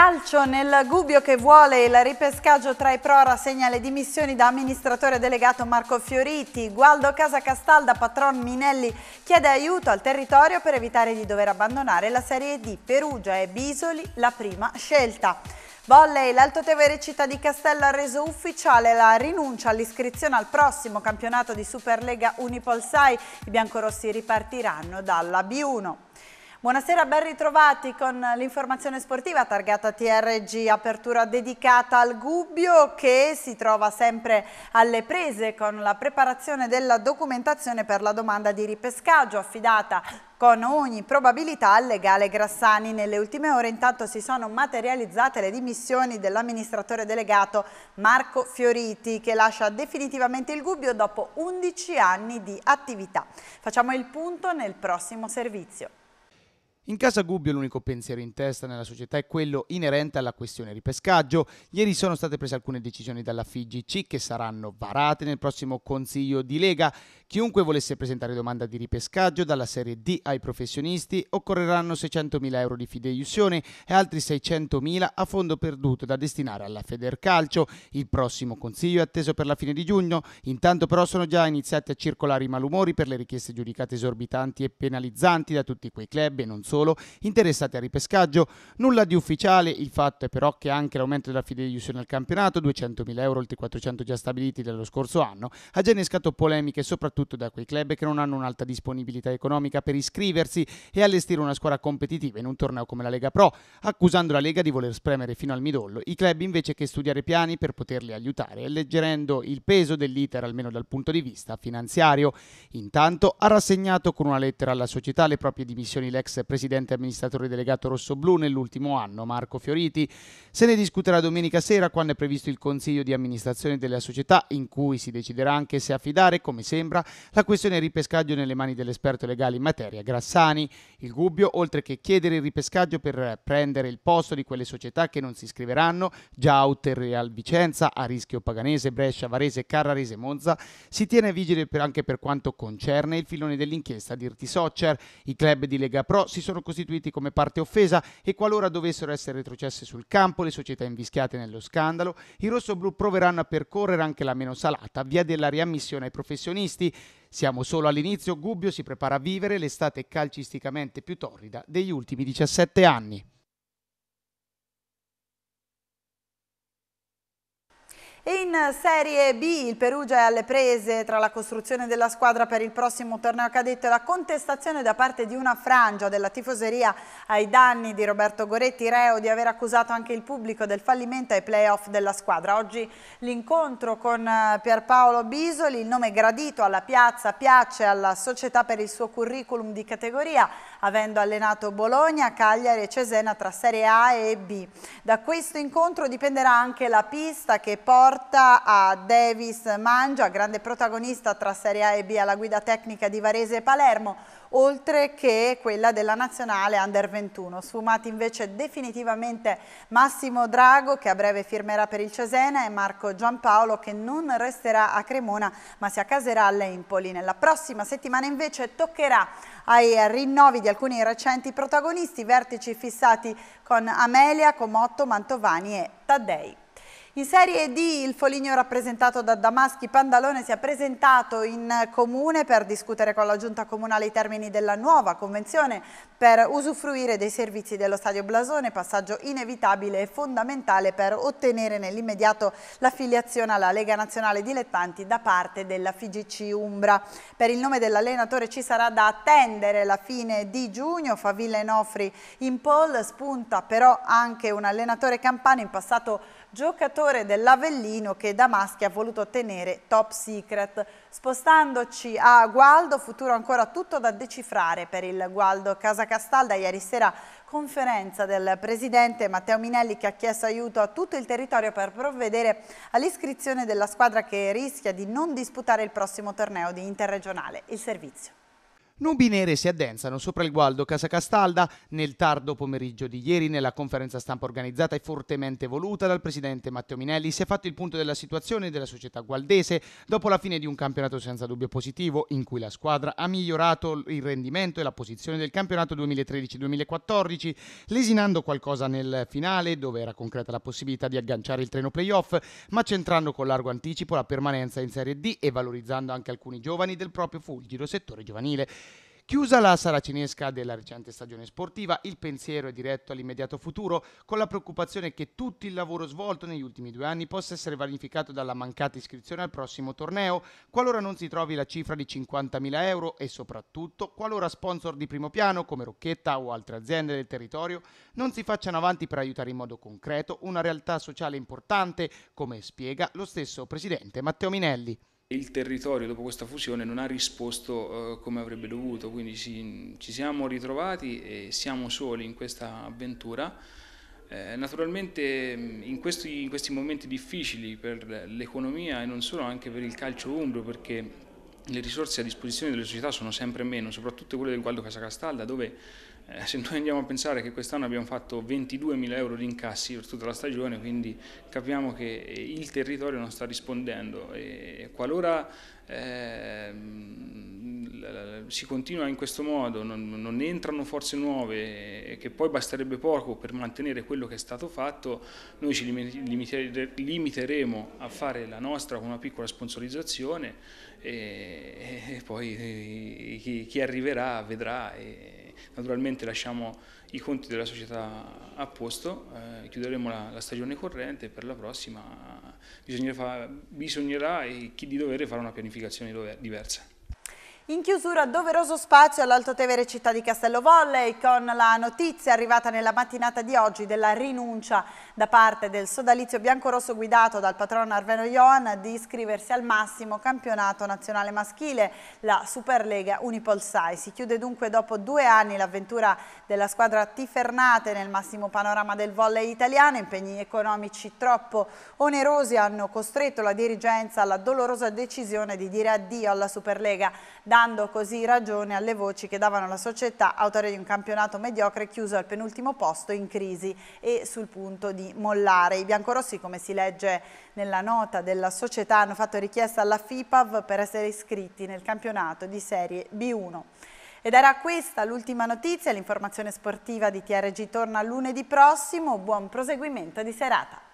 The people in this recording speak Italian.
Calcio nel Gubbio che vuole il ripescaggio tra i pro rassegna le dimissioni da amministratore delegato Marco Fioriti. Gualdo Casa Castalda, patron Minelli, chiede aiuto al territorio per evitare di dover abbandonare la Serie D. Perugia e Bisoli la prima scelta. Volley, l'Alto Tevere Città di Castello ha reso ufficiale la rinuncia all'iscrizione al prossimo campionato di Superlega Unipolsai. I biancorossi ripartiranno dalla B1. Buonasera, ben ritrovati con l'informazione sportiva targata TRG, apertura dedicata al Gubbio che si trova sempre alle prese con la preparazione della documentazione per la domanda di ripescaggio affidata con ogni probabilità al legale Grassani. Nelle ultime ore intanto si sono materializzate le dimissioni dell'amministratore delegato Marco Fioriti che lascia definitivamente il Gubbio dopo 11 anni di attività. Facciamo il punto nel prossimo servizio. In casa Gubbio l'unico pensiero in testa nella società è quello inerente alla questione ripescaggio. Ieri sono state prese alcune decisioni dalla FIGC che saranno varate nel prossimo Consiglio di Lega. Chiunque volesse presentare domanda di ripescaggio dalla serie D ai professionisti occorreranno 600.000 euro di fideiussione e altri 600.000 a fondo perduto da destinare alla Federcalcio. Il prossimo Consiglio è atteso per la fine di giugno. Intanto però sono già iniziati a circolare i malumori per le richieste giudicate esorbitanti e penalizzanti da tutti quei club e non solo solo interessati al ripescaggio. Nulla di ufficiale, il fatto è però che anche l'aumento della fideiussione al campionato, 200.000 euro oltre i 400 già stabiliti dallo scorso anno, ha già innescato polemiche soprattutto da quei club che non hanno un'alta disponibilità economica per iscriversi e allestire una squadra competitiva in un torneo come la Lega Pro, accusando la Lega di voler spremere fino al midollo i club invece che studiare piani per poterli aiutare, alleggerendo il peso dell'iter almeno dal punto di vista finanziario. Intanto ha rassegnato con una lettera alla società le proprie dimissioni l'ex presidente presidente amministratore delegato rossoblu nell'ultimo anno, Marco Fioriti. Se ne discuterà domenica sera quando è previsto il consiglio di amministrazione della società in cui si deciderà anche se affidare, come sembra, la questione ripescaggio nelle mani dell'esperto legale in materia Grassani. Il Gubbio, oltre che chiedere il ripescaggio per prendere il posto di quelle società che non si iscriveranno, Giaute, Real Vicenza, a rischio Paganese, Brescia, Varese, Carrarese, e Monza, si tiene vigile anche per quanto concerne il filone dell'inchiesta di Irti Soccer. I club di Lega Pro si sono sono costituiti come parte offesa e qualora dovessero essere retrocesse sul campo le società invischiate nello scandalo, i rossoblù proveranno a percorrere anche la meno salata via della riammissione ai professionisti. Siamo solo all'inizio, Gubbio si prepara a vivere l'estate calcisticamente più torrida degli ultimi 17 anni. In Serie B il Perugia è alle prese tra la costruzione della squadra per il prossimo torneo cadetto e la contestazione da parte di una frangia della tifoseria ai danni di Roberto Goretti, reo di aver accusato anche il pubblico del fallimento ai playoff della squadra. Oggi l'incontro con eh, Pierpaolo Bisoli, il nome gradito alla piazza, piace alla società per il suo curriculum di categoria, avendo allenato Bologna, Cagliari e Cesena tra Serie A e B. Da questo incontro dipenderà anche la pista che porta porta a Davis Mangia, grande protagonista tra Serie A e B alla guida tecnica di Varese e Palermo, oltre che quella della nazionale Under 21. Sfumati invece definitivamente Massimo Drago che a breve firmerà per il Cesena e Marco Giampaolo che non resterà a Cremona ma si accaserà all'Empoli. Nella prossima settimana invece toccherà ai rinnovi di alcuni recenti protagonisti, vertici fissati con Amelia, Comotto, Mantovani e Taddei. In Serie D il Foligno rappresentato da Damaschi Pandalone si è presentato in comune per discutere con la giunta comunale i termini della nuova convenzione per usufruire dei servizi dello stadio Blasone, passaggio inevitabile e fondamentale per ottenere nell'immediato l'affiliazione alla Lega Nazionale Dilettanti da parte della FIGC Umbra. Per il nome dell'allenatore ci sarà da attendere la fine di giugno, Faville Nofri in pole, spunta però anche un allenatore campano in passato giocatore reattore dell'Avellino che Damaschi ha voluto tenere top secret. Spostandoci a Gualdo, futuro ancora tutto da decifrare per il Gualdo Casa Castalda. Ieri sera conferenza del presidente Matteo Minelli che ha chiesto aiuto a tutto il territorio per provvedere all'iscrizione della squadra che rischia di non disputare il prossimo torneo di interregionale. Il servizio. Nubi nere si addensano sopra il gualdo Casa Castalda nel tardo pomeriggio di ieri nella conferenza stampa organizzata e fortemente voluta dal presidente Matteo Minelli si è fatto il punto della situazione della società gualdese dopo la fine di un campionato senza dubbio positivo in cui la squadra ha migliorato il rendimento e la posizione del campionato 2013-2014 lesinando qualcosa nel finale dove era concreta la possibilità di agganciare il treno playoff ma centrando con largo anticipo la permanenza in Serie D e valorizzando anche alcuni giovani del proprio fulgido settore giovanile. Chiusa la saracinesca della recente stagione sportiva, il pensiero è diretto all'immediato futuro, con la preoccupazione che tutto il lavoro svolto negli ultimi due anni possa essere vanificato dalla mancata iscrizione al prossimo torneo, qualora non si trovi la cifra di 50.000 euro e soprattutto qualora sponsor di primo piano come Rocchetta o altre aziende del territorio non si facciano avanti per aiutare in modo concreto una realtà sociale importante, come spiega lo stesso presidente Matteo Minelli il territorio dopo questa fusione non ha risposto eh, come avrebbe dovuto, quindi ci, ci, siamo ritrovati e siamo soli in questa avventura. Eh, naturalmente mm, in questi, in questi momenti difficili per l'economia e non solo, anche per il calcio umbro, perché le risorse a disposizione delle società sono sempre meno, soprattutto quelle del Gualdo Casacastalda, dove eh, se noi andiamo a pensare che quest'anno abbiamo fatto 22.000 euro di incassi per tutta la stagione, quindi capiamo che eh, il territorio non sta rispondendo. E qualora eh, si continua in questo modo, non, non, entrano forze nuove che poi basterebbe poco per mantenere quello che è stato fatto, noi ci limiter limiteremo a fare la nostra con una piccola sponsorizzazione e, e poi chi, chi, arriverà vedrà e naturalmente lasciamo i conti della società a posto, eh, chiuderemo la, la, stagione corrente per la prossima bisognerà, bisognerà e chi di dovere fare una pianificazione diversa. In chiusura doveroso spazio all'Alto Tevere Città di Castello Volley con la notizia arrivata nella mattinata di oggi della rinuncia da parte del sodalizio biancorosso guidato dal patrono Arveno Johan di iscriversi al massimo campionato nazionale maschile, la Superlega Unipolsai. Si chiude dunque dopo due anni l'avventura della squadra Tifernate nel massimo panorama del volley italiano. Impegni economici troppo onerosi hanno costretto la dirigenza alla dolorosa decisione di dire addio alla Superlega. Da dando così ragione alle voci che davano la società autore di un campionato mediocre chiuso al penultimo posto in crisi e sul punto di mollare. I biancorossi, come si legge nella nota della società, hanno fatto richiesta alla FIPAV per essere iscritti nel campionato di serie B1. Ed era questa l'ultima notizia, l'informazione sportiva di TRG torna lunedì prossimo, buon proseguimento di serata.